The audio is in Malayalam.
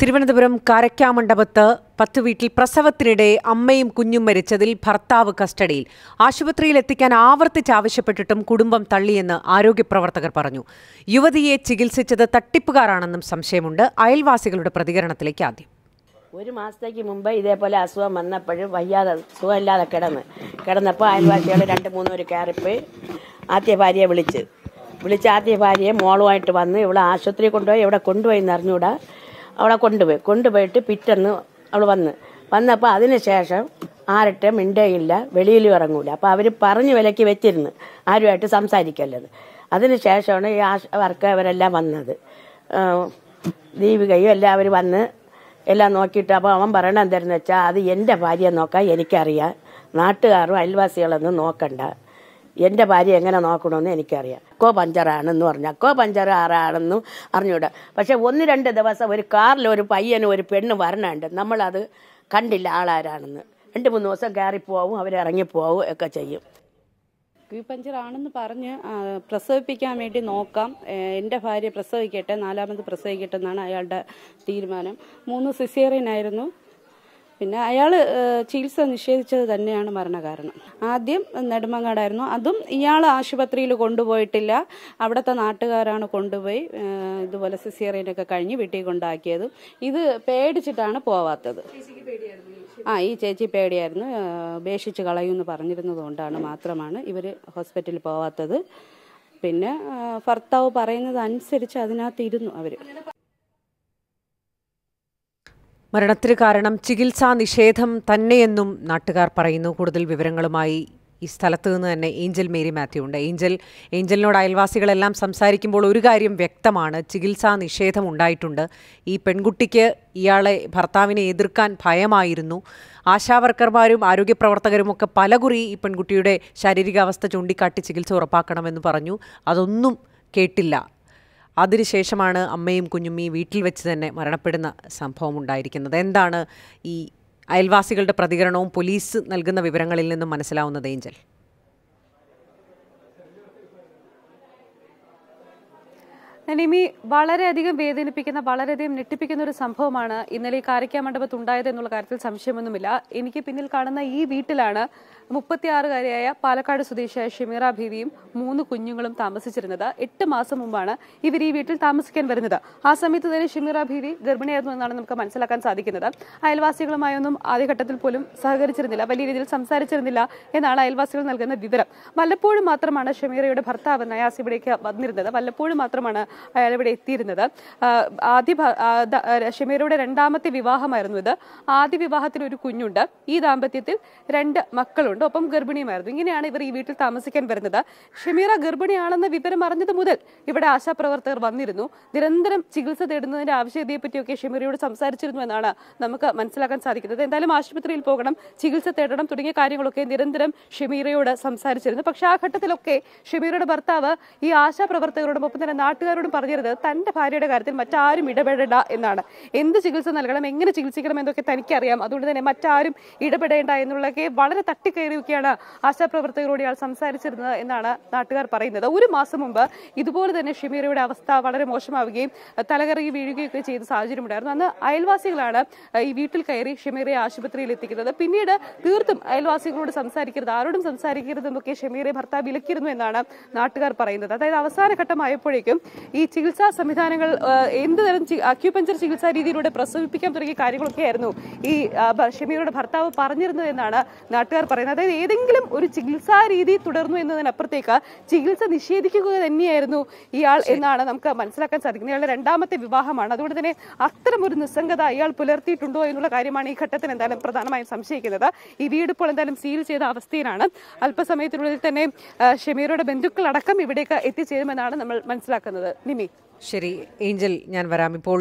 തിരുവനന്തപുരം കാരക്കാമണ്ഡപത്ത് പത്ത് വീട്ടിൽ പ്രസവത്തിനിടെ അമ്മയും കുഞ്ഞും മരിച്ചതിൽ ഭർത്താവ് കസ്റ്റഡിയിൽ ആശുപത്രിയിൽ എത്തിക്കാൻ ആവർത്തിച്ച് ആവശ്യപ്പെട്ടിട്ടും കുടുംബം തള്ളിയെന്ന് ആരോഗ്യപ്രവർത്തകർ പറഞ്ഞു യുവതിയെ ചികിത്സിച്ചത് തട്ടിപ്പുകാരാണെന്നും സംശയമുണ്ട് അയൽവാസികളുടെ പ്രതികരണത്തിലേക്ക് ആദ്യം ഒരു മാസത്തേക്ക് മുമ്പ് ഇതേപോലെ അസുഖം വന്നപ്പോഴും വയ്യാതെ സുഖമില്ലാതെ കിടന്ന് കിടന്നപ്പോൾ അയൽവാസികൾ രണ്ട് മൂന്നൂര് കയറിപ്പോയി ആദ്യ ഭാര്യയെ വിളിച്ച് വിളിച്ച ആദ്യ ഭാര്യയെ മോളുമായിട്ട് വന്ന് ഇവിടെ ആശുപത്രി കൊണ്ടുപോയി ഇവിടെ കൊണ്ടുപോയി എന്നറിഞ്ഞുകൂടാ അവളെ കൊണ്ടുപോയി കൊണ്ടുപോയിട്ട് പിറ്റന്ന് അവൾ വന്ന് വന്നപ്പോൾ അതിന് ശേഷം ആരട്ടെ മിണ്ടയില്ല വെളിയിലും ഇറങ്ങൂല അപ്പോൾ അവർ പറഞ്ഞ് വിലക്ക് വെച്ചിരുന്നു ആരുമായിട്ട് സംസാരിക്കല്ലത് അതിന് ശേഷമാണ് ഈ ആശ അവരെല്ലാം വന്നത് ദീപികയും എല്ലാവരും വന്ന് എല്ലാം നോക്കിയിട്ട് അപ്പോൾ അവൻ പറയണത് എന്തായിരുന്നു വെച്ചാൽ അത് എൻ്റെ ഭാര്യയെ നോക്കാൻ എനിക്കറിയാം നാട്ടുകാരും അയൽവാസികളൊന്നും നോക്കണ്ട എൻ്റെ ഭാര്യ എങ്ങനെ നോക്കണമെന്ന് എനിക്കറിയാം കോ പഞ്ചറാണെന്ന് പറഞ്ഞു കോ ആറാണെന്ന് അറിഞ്ഞൂടാ പക്ഷെ ഒന്ന് രണ്ട് ദിവസം ഒരു കാറിൽ ഒരു പയ്യനും ഒരു പെണ്ണ് വരണുണ്ട് നമ്മളത് കണ്ടില്ല ആളാരാണെന്ന് രണ്ട് മൂന്ന് ദിവസം കയറിപ്പോവും അവരിറങ്ങിപ്പോവും ഒക്കെ ചെയ്യും ക്യൂ ആണെന്ന് പറഞ്ഞ് പ്രസവിപ്പിക്കാൻ വേണ്ടി നോക്കാം എൻ്റെ ഭാര്യ പ്രസവിക്കട്ടെ നാലാമത് പ്രസവിക്കട്ടെ എന്നാണ് അയാളുടെ തീരുമാനം മൂന്ന് സിസേറിയനായിരുന്നു പിന്നെ അയാൾ ചികിത്സ നിഷേധിച്ചത് തന്നെയാണ് മരണകാരണം ആദ്യം നെടുമങ്ങാടായിരുന്നു അതും ഇയാൾ ആശുപത്രിയിൽ കൊണ്ടുപോയിട്ടില്ല അവിടുത്തെ നാട്ടുകാരാണ് കൊണ്ടുപോയി ഇതുപോലെ സിസിയറിയനൊക്കെ കഴിഞ്ഞ് വീട്ടിൽ കൊണ്ടാക്കിയത് ഇത് പേടിച്ചിട്ടാണ് പോവാത്തത് ആ ഈ ചേച്ചി പേടിയായിരുന്നു ഉപേക്ഷിച്ച് എന്ന് പറഞ്ഞിരുന്നത് കൊണ്ടാണ് മാത്രമാണ് ഇവർ ഹോസ്പിറ്റലിൽ പോവാത്തത് പിന്നെ ഭർത്താവ് പറയുന്നത് അനുസരിച്ച് അതിനകത്തിരുന്നു അവർ മരണത്തിന് കാരണം ചികിത്സാ നിഷേധം തന്നെയെന്നും നാട്ടുകാർ പറയുന്നു കൂടുതൽ വിവരങ്ങളുമായി ഈ സ്ഥലത്ത് നിന്ന് തന്നെ ഏഞ്ചൽ മേരി മാത്യു ഉണ്ട് ഏഞ്ചൽ ഏഞ്ചലിനോട് അയൽവാസികളെല്ലാം സംസാരിക്കുമ്പോൾ ഒരു കാര്യം വ്യക്തമാണ് ചികിത്സാ നിഷേധം ഉണ്ടായിട്ടുണ്ട് ഈ പെൺകുട്ടിക്ക് ഇയാളെ ഭർത്താവിനെ എതിർക്കാൻ ഭയമായിരുന്നു ആശാവർക്കർമാരും ആരോഗ്യപ്രവർത്തകരുമൊക്കെ പലകുറി ഈ പെൺകുട്ടിയുടെ ശാരീരികാവസ്ഥ ചൂണ്ടിക്കാട്ടി ചികിത്സ ഉറപ്പാക്കണമെന്ന് പറഞ്ഞു അതൊന്നും കേട്ടില്ല അതിനുശേഷമാണ് അമ്മയും കുഞ്ഞും ഈ വീട്ടിൽ വെച്ച് തന്നെ മരണപ്പെടുന്ന സംഭവം ഉണ്ടായിരിക്കുന്നത് എന്താണ് ഈ അയൽവാസികളുടെ പ്രതികരണവും പോലീസ് നൽകുന്ന വിവരങ്ങളിൽ നിന്നും മനസ്സിലാവുന്നത് ഏഞ്ചൽ നനിമി വളരെയധികം വേദനിപ്പിക്കുന്ന വളരെയധികം ഞെട്ടിപ്പിക്കുന്ന ഒരു സംഭവമാണ് ഇന്നലെ ഈ കാരിക്കാ മണ്ഡപത്ത് ഉണ്ടായത് എന്നുള്ള കാര്യത്തിൽ സംശയമൊന്നുമില്ല എനിക്ക് പിന്നിൽ കാണുന്ന ഈ വീട്ടിലാണ് മുപ്പത്തിയാറുകാരിയായ പാലക്കാട് സ്വദേശിയായ ഷമീറ ബീവിയും മൂന്ന് കുഞ്ഞുങ്ങളും താമസിച്ചിരുന്നത് എട്ട് മാസം മുമ്പാണ് ഇവർ ഈ വീട്ടിൽ താമസിക്കാൻ വരുന്നത് ആ സമയത്ത് തന്നെ ഷിമീറ ബീവി ഗർഭിണിയായിരുന്നു എന്നാണ് നമുക്ക് മനസ്സിലാക്കാൻ സാധിക്കുന്നത് അയൽവാസികളുമായൊന്നും ആദ്യഘട്ടത്തിൽ പോലും സഹകരിച്ചിരുന്നില്ല വലിയ രീതിയിൽ സംസാരിച്ചിരുന്നില്ല എന്നാണ് അയൽവാസികൾ നൽകുന്ന വിവരം വല്ലപ്പോഴും മാത്രമാണ് ഷമീറയുടെ ഭർത്താവ് നയാസ് ഇവിടേക്ക് വന്നിരുന്നത് വല്ലപ്പോഴും മാത്രമാണ് അയാൾ ഇവിടെ എത്തിയിരുന്നത് ആദ്യ ഷമീറയുടെ രണ്ടാമത്തെ വിവാഹമായിരുന്നു ഇത് ആദ്യ വിവാഹത്തിൽ ഒരു കുഞ്ഞുണ്ട് ഈ ദാമ്പത്യത്തിൽ രണ്ട് മക്കളുണ്ട് ഒപ്പം ഗർഭിണിയുമായിരുന്നു ഇങ്ങനെയാണ് ഇവർ ഈ വീട്ടിൽ താമസിക്കാൻ വരുന്നത് ഷമീറ ഗർഭിണിയാണെന്ന വിവരം അറിഞ്ഞത് മുതൽ ഇവിടെ ആശാപ്രവർത്തകർ വന്നിരുന്നു നിരന്തരം ചികിത്സ തേടുന്നതിന്റെ ഒക്കെ ഷമീറയോട് സംസാരിച്ചിരുന്നു എന്നാണ് നമുക്ക് മനസ്സിലാക്കാൻ സാധിക്കുന്നത് എന്തായാലും ആശുപത്രിയിൽ പോകണം ചികിത്സ തേടണം തുടങ്ങിയ കാര്യങ്ങളൊക്കെ നിരന്തരം ഷമീറയോട് സംസാരിച്ചിരുന്നു പക്ഷെ ആ ഘട്ടത്തിലൊക്കെ ഷമീറയുടെ ഭർത്താവ് ഈ ആശാപ്രവർത്തകരോടും ഒപ്പം തന്നെ നാട്ടുകാരോടും ആരോടും പറഞ്ഞിരുന്നത് തന്റെ ഭാര്യയുടെ കാര്യത്തിൽ മറ്റാരും ഇടപെടേണ്ട എന്നാണ് എന്ത് ചികിത്സ നൽകണം എങ്ങനെ ചികിത്സിക്കണം എന്നൊക്കെ തനിക്കറിയാം അതുകൊണ്ട് തന്നെ മറ്റാരും ഇടപെടേണ്ട എന്നുള്ളതൊക്കെ വളരെ തട്ടിക്കയറിയൊക്കെയാണ് ആശാപ്രവർത്തകരോട് ഇയാൾ സംസാരിച്ചിരുന്നത് എന്നാണ് നാട്ടുകാർ പറയുന്നത് ഒരു മാസം മുമ്പ് ഇതുപോലെ തന്നെ ഷിമീറയുടെ അവസ്ഥ വളരെ മോശമാവുകയും തലകറങ്ങി വീഴുകയൊക്കെ ചെയ്ത സാഹചര്യം ഉണ്ടായിരുന്നു അന്ന് അയൽവാസികളാണ് ഈ വീട്ടിൽ കയറി ഷമീറയെ ആശുപത്രിയിൽ എത്തിക്കുന്നത് പിന്നീട് തീർത്തും അയൽവാസികളോട് സംസാരിക്കരുത് ആരോടും എന്നൊക്കെ ഷമീറെ ഭർത്താവ് വിലക്കിയിരുന്നു എന്നാണ് നാട്ടുകാർ പറയുന്നത് അതായത് അവസാന ഘട്ടമായപ്പോഴേക്കും ഈ ചികിത്സാ സംവിധാനങ്ങൾ എന്ത് തരം അക്യൂപഞ്ചർ ചികിത്സാ രീതിയിലൂടെ പ്രസവിപ്പിക്കാൻ തുടങ്ങിയ കാര്യങ്ങളൊക്കെ ആയിരുന്നു ഈ ഷമീറയുടെ ഭർത്താവ് പറഞ്ഞിരുന്നത് എന്നാണ് നാട്ടുകാർ പറയുന്നത് അതായത് ഏതെങ്കിലും ഒരു ചികിത്സാ രീതി തുടർന്നു എന്നതിനപ്പുറത്തേക്ക് ചികിത്സ നിഷേധിക്കുക തന്നെയായിരുന്നു ഇയാൾ എന്നാണ് നമുക്ക് മനസ്സിലാക്കാൻ സാധിക്കുന്നത് ഇയാളുടെ രണ്ടാമത്തെ വിവാഹമാണ് അതുകൊണ്ട് തന്നെ ഒരു നിസ്സംഗത ഇയാൾ പുലർത്തിയിട്ടുണ്ടോ എന്നുള്ള കാര്യമാണ് ഈ ഘട്ടത്തിൽ എന്തായാലും പ്രധാനമായും സംശയിക്കുന്നത് ഈ വീട് ഇപ്പോൾ എന്തായാലും സീൽ ചെയ്ത അവസ്ഥയിലാണ് അല്പസമയത്തിനുള്ളിൽ തന്നെ ഷമീറുടെ ബന്ധുക്കളടക്കം ഇവിടേക്ക് എത്തിച്ചേരുമെന്നാണ് നമ്മൾ മനസ്സിലാക്കുന്നത് നിമി ശരി ഏഞ്ചൽ ഞാൻ വരാം ഇപ്പോൾ